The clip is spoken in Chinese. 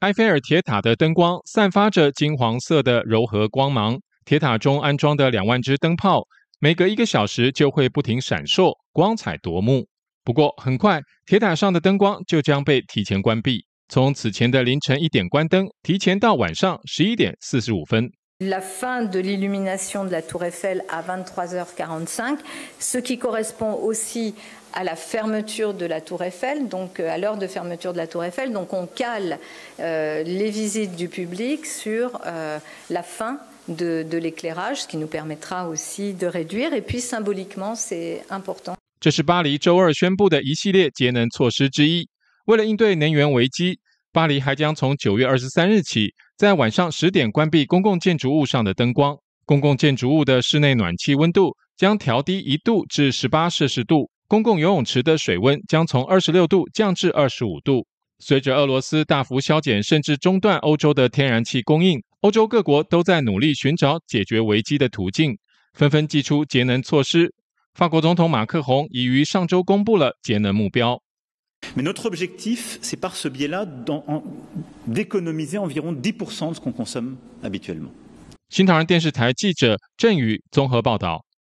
埃菲尔铁塔的灯光散发着金黄色的柔和光芒，铁塔中安装的两万只灯泡，每隔一个小时就会不停闪烁，光彩夺目。不过，很快铁塔上的灯光就将被提前关闭，从此前的凌晨一点关灯，提前到晚上十一点四十五分。la fin de l'illumination de la tour Eiffel à 23h45, ce qui correspond aussi à la fermeture de la tour Eiffel, donc euh, à l'heure de fermeture de la tour Eiffel. Donc on cale euh, les visites du public sur euh, la fin de, l'éclairage, ce qui nous permettra aussi de réduire. Et puis symboliquement, c'est important. 巴黎还将从九月二十三日起，在晚上十点关闭公共建筑物上的灯光。公共建筑物的室内暖气温度将调低一度至十八摄氏度。公共游泳池的水温将从二十六度降至二十五度。随着俄罗斯大幅削减甚至中断欧洲的天然气供应，欧洲各国都在努力寻找解决危机的途径，纷纷祭出节能措施。法国总统马克龙已于上周公布了节能目标。Mais notre objectif, c'est par ce biais-là d'économiser environ 10% de ce qu'on consomme habituellement.